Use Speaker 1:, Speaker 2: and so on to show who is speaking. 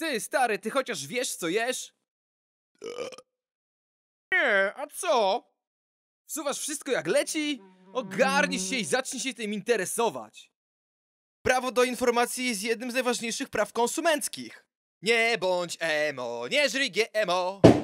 Speaker 1: Ty, stary, ty chociaż wiesz, co jesz?
Speaker 2: Nie, a co? Wsuwasz wszystko jak leci, ogarnij się i zacznij się tym interesować. Prawo do informacji jest jednym z najważniejszych praw konsumenckich. Nie bądź emo, nie żyj GMO.